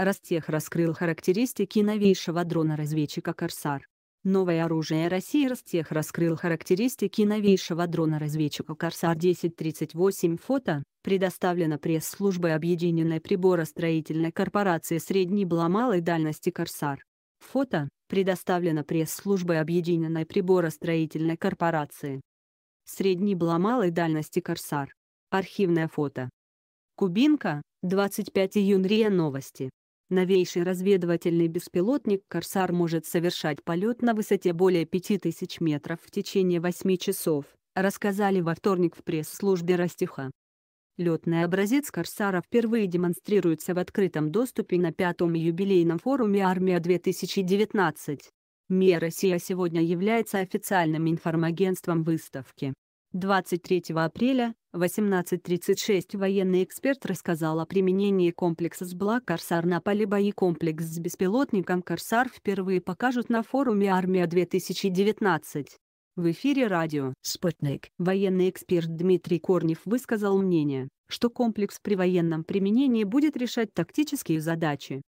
Ростех раскрыл характеристики новейшего дрона-разведчика «Корсар». Новое оружие России Ростех раскрыл характеристики новейшего дрона-разведчика «Корсар-1038» фото, предоставлено пресс-службой Объединенной приборостроительной корпорации средней малой дальности «Корсар». Фото, предоставлено пресс-службой Объединенной приборостроительной корпорации средней малой дальности «Корсар». Архивное фото. Кубинка, 25 июня. Новости. Новейший разведывательный беспилотник «Корсар» может совершать полет на высоте более 5000 метров в течение 8 часов, рассказали во вторник в пресс-службе Ростиха. Летный образец «Корсара» впервые демонстрируется в открытом доступе на пятом юбилейном форуме «Армия-2019». МИА Россия сегодня является официальным информагентством выставки. 23 апреля 18.36 военный эксперт рассказал о применении комплекса СБЛА «Корсар» на поле бои комплекс с беспилотником «Корсар» впервые покажут на форуме «Армия-2019». В эфире радио «Спутник» военный эксперт Дмитрий Корнев высказал мнение, что комплекс при военном применении будет решать тактические задачи.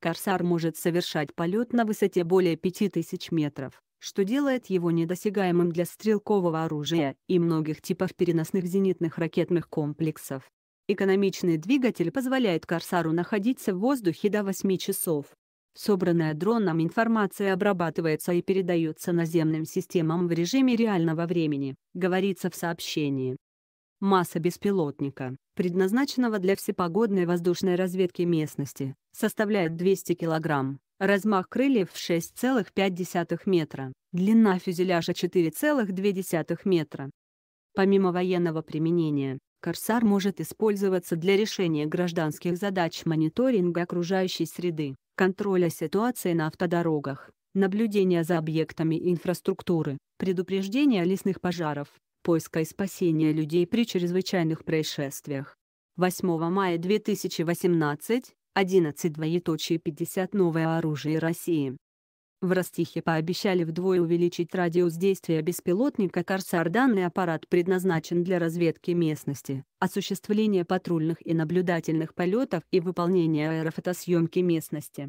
«Корсар» может совершать полет на высоте более 5000 метров, что делает его недосягаемым для стрелкового оружия и многих типов переносных зенитных ракетных комплексов. Экономичный двигатель позволяет «Корсару» находиться в воздухе до 8 часов. Собранная дроном информация обрабатывается и передается наземным системам в режиме реального времени, говорится в сообщении. Масса беспилотника, предназначенного для всепогодной воздушной разведки местности, составляет 200 кг, размах крыльев 6,5 метра, длина фюзеляжа 4,2 метра. Помимо военного применения, «Корсар» может использоваться для решения гражданских задач мониторинга окружающей среды, контроля ситуации на автодорогах, наблюдения за объектами инфраструктуры, предупреждения лесных пожаров, поиска и спасения людей при чрезвычайных происшествиях. 8 мая 2018 11 двоеточие 50 новое оружие России. В Ростихе пообещали вдвое увеличить радиус действия беспилотника «Корсар». Данный аппарат предназначен для разведки местности, осуществления патрульных и наблюдательных полетов и выполнения аэрофотосъемки местности.